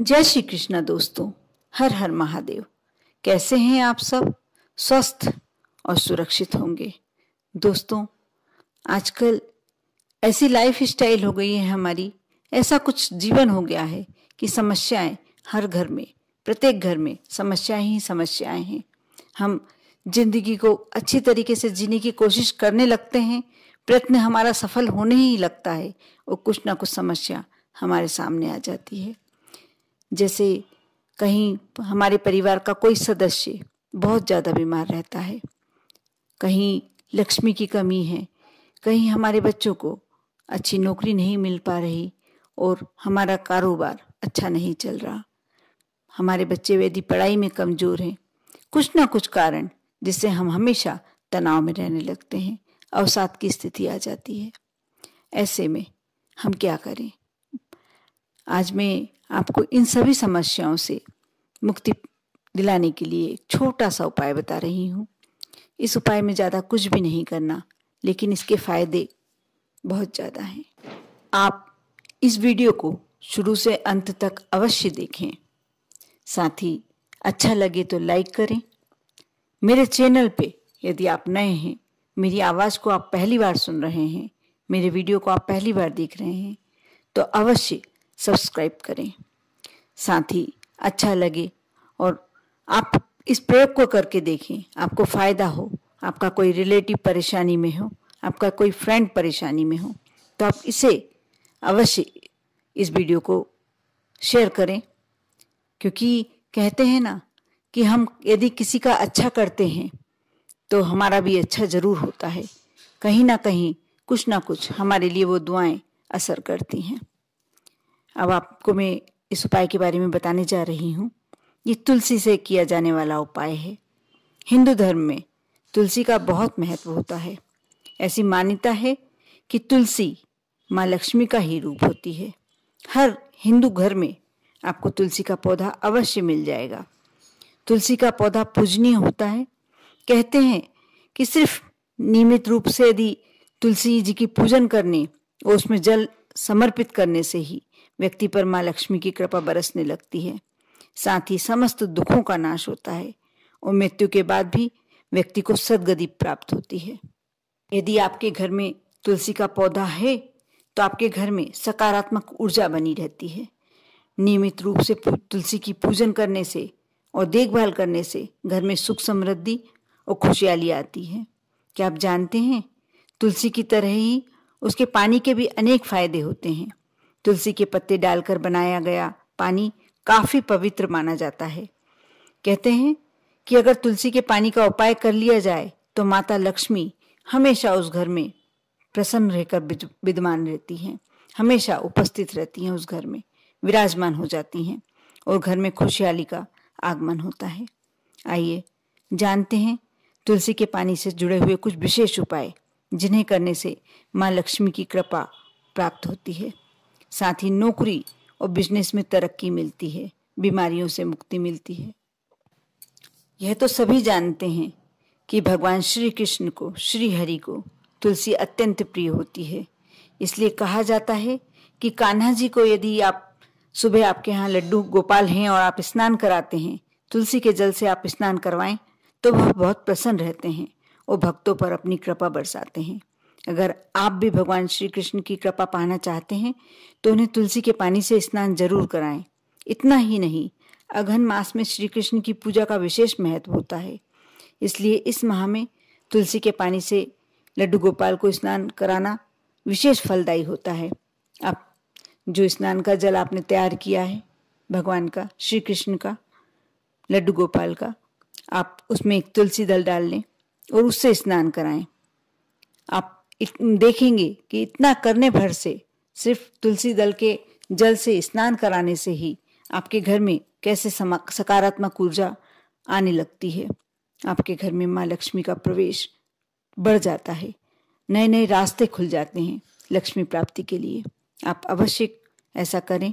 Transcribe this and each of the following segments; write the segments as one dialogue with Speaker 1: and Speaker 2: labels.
Speaker 1: जय श्री कृष्णा दोस्तों हर हर महादेव कैसे हैं आप सब स्वस्थ और सुरक्षित होंगे दोस्तों आजकल ऐसी लाइफ स्टाइल हो गई है हमारी ऐसा कुछ जीवन हो गया है कि समस्याएं हर घर में प्रत्येक घर में समस्याएं ही समस्याएं हैं हम जिंदगी को अच्छी तरीके से जीने की कोशिश करने लगते हैं प्रयत्न हमारा सफल होने ही लगता है और कुछ ना कुछ समस्या हमारे सामने आ जाती है जैसे कहीं हमारे परिवार का कोई सदस्य बहुत ज़्यादा बीमार रहता है कहीं लक्ष्मी की कमी है कहीं हमारे बच्चों को अच्छी नौकरी नहीं मिल पा रही और हमारा कारोबार अच्छा नहीं चल रहा हमारे बच्चे यदि पढ़ाई में कमज़ोर हैं कुछ ना कुछ कारण जिससे हम हमेशा तनाव में रहने लगते हैं अवसाद की स्थिति आ जाती है ऐसे में हम क्या करें आज मैं आपको इन सभी समस्याओं से मुक्ति दिलाने के लिए एक छोटा सा उपाय बता रही हूँ इस उपाय में ज़्यादा कुछ भी नहीं करना लेकिन इसके फायदे बहुत ज़्यादा हैं आप इस वीडियो को शुरू से अंत तक अवश्य देखें साथ ही अच्छा लगे तो लाइक करें मेरे चैनल पे यदि आप नए हैं मेरी आवाज़ को आप पहली बार सुन रहे हैं मेरे वीडियो को आप पहली बार देख रहे हैं तो अवश्य सब्सक्राइब करें साथ ही अच्छा लगे और आप इस प्रयोग को करके देखें आपको फ़ायदा हो आपका कोई रिलेटिव परेशानी में हो आपका कोई फ्रेंड परेशानी में हो तो आप इसे अवश्य इस वीडियो को शेयर करें क्योंकि कहते हैं ना कि हम यदि किसी का अच्छा करते हैं तो हमारा भी अच्छा ज़रूर होता है कहीं ना कहीं कुछ ना कुछ हमारे लिए वो दुआएं असर करती हैं अब आपको मैं इस उपाय के बारे में बताने जा रही हूँ ये तुलसी से किया जाने वाला उपाय है हिंदू धर्म में तुलसी का बहुत महत्व होता है ऐसी मान्यता है कि तुलसी माँ लक्ष्मी का ही रूप होती है हर हिंदू घर में आपको तुलसी का पौधा अवश्य मिल जाएगा तुलसी का पौधा पूजनीय होता है कहते हैं कि सिर्फ नियमित रूप से यदि तुलसी जी की पूजन करने और उसमें जल समर्पित करने से ही व्यक्ति पर माँ लक्ष्मी की कृपा बरसने लगती है साथ ही समस्त दुखों का नाश होता है और मृत्यु के बाद भी व्यक्ति को सदगति प्राप्त होती है यदि आपके घर में तुलसी का पौधा है तो आपके घर में सकारात्मक ऊर्जा बनी रहती है नियमित रूप से तुलसी की पूजन करने से और देखभाल करने से घर में सुख समृद्धि और खुशहाली आती है क्या आप जानते हैं तुलसी की तरह ही उसके पानी के भी अनेक फायदे होते हैं तुलसी के पत्ते डालकर बनाया गया पानी काफी पवित्र माना जाता है कहते हैं कि अगर तुलसी के पानी का उपाय कर लिया जाए तो माता लक्ष्मी हमेशा उस घर में प्रसन्न रहकर विद्यमान रहती हैं हमेशा उपस्थित रहती हैं उस घर में विराजमान हो जाती हैं और घर में खुशहाली का आगमन होता है आइए जानते हैं तुलसी के पानी से जुड़े हुए कुछ विशेष उपाय जिन्हें करने से माँ लक्ष्मी की कृपा प्राप्त होती है साथ ही नौकरी और बिजनेस में तरक्की मिलती है बीमारियों से मुक्ति मिलती है यह तो सभी जानते हैं कि भगवान श्री कृष्ण को श्री हरि को तुलसी अत्यंत प्रिय होती है इसलिए कहा जाता है कि कान्हा जी को यदि आप सुबह आपके यहाँ लड्डू गोपाल हैं और आप स्नान कराते हैं तुलसी के जल से आप स्नान करवाएं तो वह बहुत प्रसन्न रहते हैं और भक्तों पर अपनी कृपा बरसाते हैं अगर आप भी भगवान श्री कृष्ण की कृपा पाना चाहते हैं तो उन्हें तुलसी के पानी से स्नान जरूर कराएं इतना ही नहीं अगहन मास में श्री कृष्ण की पूजा का विशेष महत्व होता है इसलिए इस माह में तुलसी के पानी से लड्डू गोपाल को स्नान कराना विशेष फलदायी होता है आप जो स्नान का जल आपने तैयार किया है भगवान का श्री कृष्ण का लड्डू गोपाल का आप उसमें एक तुलसी दल डाल लें और उससे स्नान कराएं आप देखेंगे कि इतना करने भर से सिर्फ तुलसी दल के जल से स्नान कराने से ही आपके घर में कैसे सकारात्मक ऊर्जा आने लगती है आपके घर में माँ लक्ष्मी का प्रवेश बढ़ जाता है नए नए रास्ते खुल जाते हैं लक्ष्मी प्राप्ति के लिए आप अवश्य ऐसा करें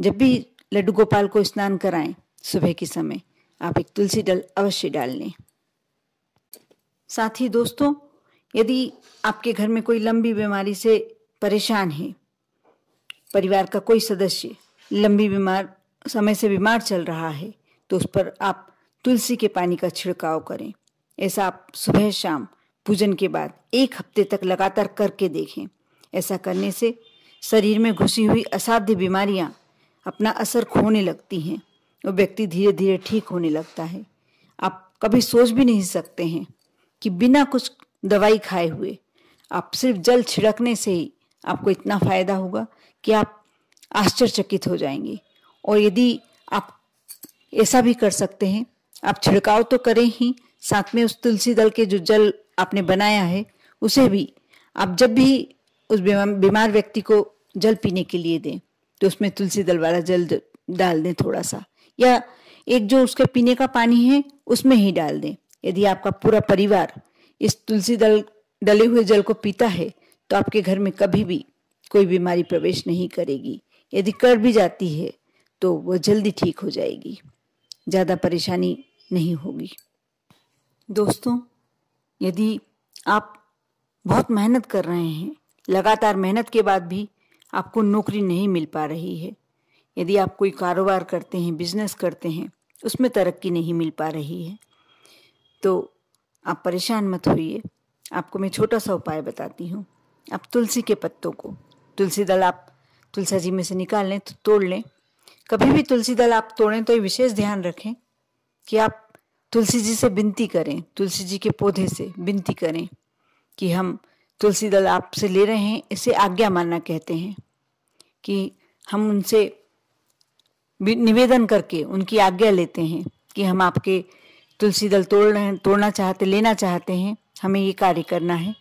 Speaker 1: जब भी लड्डू गोपाल को स्नान कराएं सुबह के समय आप एक तुलसी दल अवश्य डाल लें साथ ही दोस्तों यदि आपके घर में कोई लंबी बीमारी से परेशान है परिवार का कोई सदस्य लंबी बीमार समय से बीमार चल रहा है तो उस पर आप तुलसी के पानी का छिड़काव करें ऐसा आप सुबह शाम पूजन के बाद एक हफ्ते तक लगातार करके देखें ऐसा करने से शरीर में घुसी हुई असाध्य बीमारियां अपना असर खोने लगती हैं और व्यक्ति धीरे धीरे ठीक होने लगता है आप कभी सोच भी नहीं सकते हैं कि बिना कुछ दवाई खाए हुए आप सिर्फ जल छिड़कने से ही आपको इतना फ़ायदा होगा कि आप आश्चर्यचकित हो जाएंगे और यदि आप ऐसा भी कर सकते हैं आप छिड़काव तो करें ही साथ में उस तुलसी दल के जो जल आपने बनाया है उसे भी आप जब भी उस बीमार व्यक्ति को जल पीने के लिए दें तो उसमें तुलसी दल वाला जल डाल दें थोड़ा सा या एक जो उसके पीने का पानी है उसमें ही डाल दें यदि आपका पूरा परिवार इस तुलसी दल डले हुए जल को पीता है तो आपके घर में कभी भी कोई बीमारी प्रवेश नहीं करेगी यदि कर भी जाती है तो वह जल्दी ठीक हो जाएगी ज़्यादा परेशानी नहीं होगी दोस्तों यदि आप बहुत मेहनत कर रहे हैं लगातार मेहनत के बाद भी आपको नौकरी नहीं मिल पा रही है यदि आप कोई कारोबार करते हैं बिजनेस करते हैं उसमें तरक्की नहीं मिल पा रही है तो आप परेशान मत होइए आपको मैं छोटा सा उपाय बताती हूँ आप तुलसी के पत्तों को तुलसी दल आप तुलसा जी में से निकाल लें तो तोड़ लें कभी भी तुलसी दल आप तोड़ें तो ये विशेष ध्यान रखें कि आप तुलसी जी से विनती करें तुलसी जी के पौधे से विनती करें कि हम तुलसी दल आपसे ले रहे हैं इसे आज्ञा मानना कहते हैं कि हम उनसे निवेदन करके उनकी आज्ञा लेते हैं कि हम आपके तुलसी दल तोड़ रहे तोड़ना चाहते लेना चाहते हैं हमें ये कार्य करना है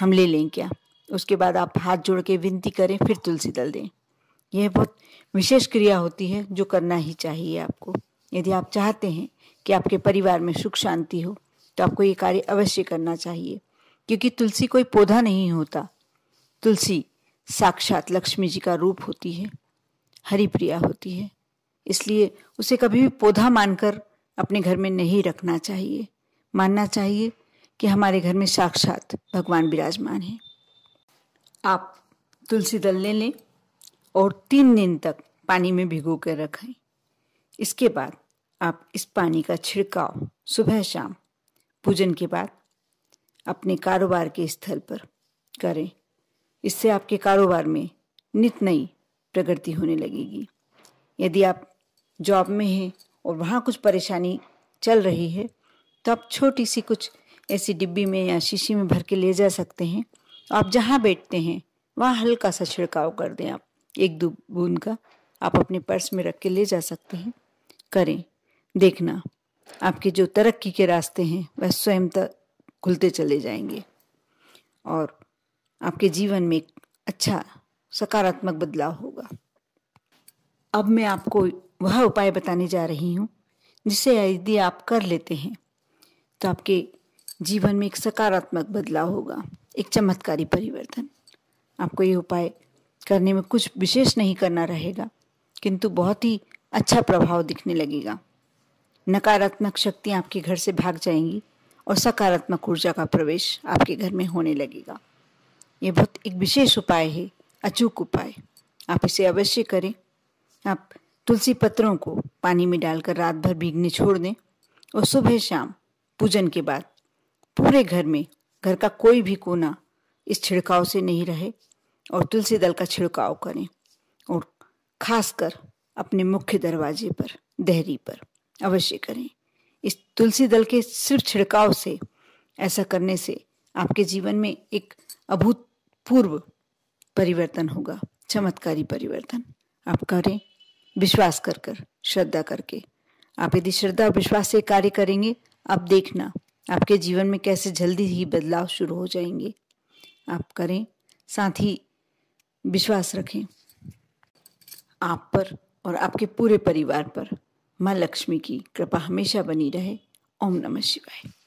Speaker 1: हम ले लें क्या उसके बाद आप हाथ जोड़ के विनती करें फिर तुलसी दल दें यह बहुत विशेष क्रिया होती है जो करना ही चाहिए आपको यदि आप चाहते हैं कि आपके परिवार में सुख शांति हो तो आपको ये कार्य अवश्य करना चाहिए क्योंकि तुलसी कोई पौधा नहीं होता तुलसी साक्षात लक्ष्मी जी का रूप होती है हरिप्रिया प्रिया होती है इसलिए उसे कभी भी पौधा मानकर अपने घर में नहीं रखना चाहिए मानना चाहिए कि हमारे घर में साक्षात भगवान विराजमान हैं आप तुलसी दल ले लें और तीन दिन तक पानी में भिगो कर रखें इसके बाद आप इस पानी का छिड़काव सुबह शाम पूजन के बाद अपने कारोबार के स्थल पर करें इससे आपके कारोबार में नित नई प्रगति होने लगेगी यदि आप जॉब में हैं और वहाँ कुछ परेशानी चल रही है तो आप छोटी सी कुछ ऐसी डिब्बी में या शीशी में भर के ले जा सकते हैं आप जहाँ बैठते हैं वहाँ हल्का सा छिड़काव कर दें आप एक दो बूंद का आप अपने पर्स में रख के ले जा सकते हैं करें देखना आपके जो तरक्की के रास्ते हैं वह स्वयं तक खुलते चले जाएंगे और आपके जीवन में अच्छा सकारात्मक बदलाव होगा अब मैं आपको वह उपाय बताने जा रही हूँ जिसे यदि आप कर लेते हैं तो आपके जीवन में एक सकारात्मक बदलाव होगा एक चमत्कारी परिवर्तन आपको ये उपाय करने में कुछ विशेष नहीं करना रहेगा किंतु बहुत ही अच्छा प्रभाव दिखने लगेगा नकारात्मक शक्तियाँ आपके घर से भाग जाएंगी और सकारात्मक ऊर्जा का प्रवेश आपके घर में होने लगेगा ये बहुत एक विशेष उपाय है अचूक उपाय आप इसे अवश्य करें आप तुलसी पत्रों को पानी में डालकर रात भर भीगने छोड़ दें और सुबह शाम पूजन के बाद पूरे घर में घर का कोई भी कोना इस छिड़काव से नहीं रहे और तुलसी दल का छिड़काव करें और खासकर अपने मुख्य दरवाजे पर दहरी पर अवश्य करें इस तुलसी दल के सिर्फ छिड़काव से ऐसा करने से आपके जीवन में एक अभूतपूर्व परिवर्तन होगा चमत्कारी परिवर्तन आप करें विश्वास कर कर श्रद्धा करके आप यदि श्रद्धा और विश्वास से कार्य करेंगे आप देखना आपके जीवन में कैसे जल्दी ही बदलाव शुरू हो जाएंगे आप करें साथ ही विश्वास रखें आप पर और आपके पूरे परिवार पर माँ लक्ष्मी की कृपा हमेशा बनी रहे ओम नमः शिवाय